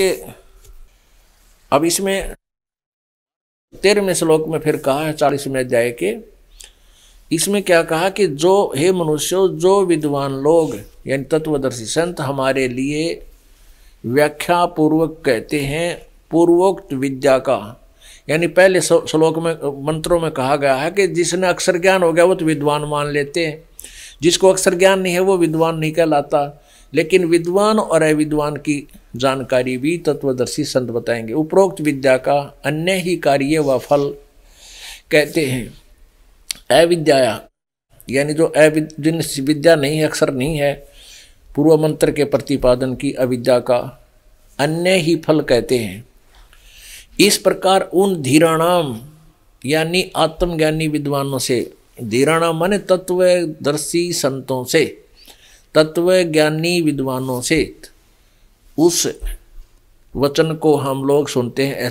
के अब इसमें तेरहवें श्लोक में फिर कहा है चालीसवें अध्याय के इसमें क्या कहा कि जो हे मनुष्य जो विद्वान लोग यानी तत्वदर्शी संत हमारे लिए व्याख्या पूर्वक कहते हैं पूर्वोक्त विद्या का यानी पहले श्लोक में मंत्रों में कहा गया है कि जिसने अक्षर ज्ञान हो गया वो तो विद्वान मान लेते हैं जिसको अक्षर ज्ञान नहीं है वो विद्वान नहीं कहलाता लेकिन विद्वान और अविद्वान की जानकारी भी तत्वदर्शी संत बताएंगे उपरोक्त विद्या का अन्य ही कार्य व फल कहते हैं अविद्या यानी जो अविद जिन विद्या नहीं अक्सर नहीं है पूर्व मंत्र के प्रतिपादन की अविद्या का अन्य ही फल कहते हैं इस प्रकार उन धीराणाम यानी आत्मज्ञानी विद्वानों से धीराणाम माने तत्वदर्शी संतों से तत्वज्ञानी विद्वानों से उस वचन को हम लोग सुनते हैं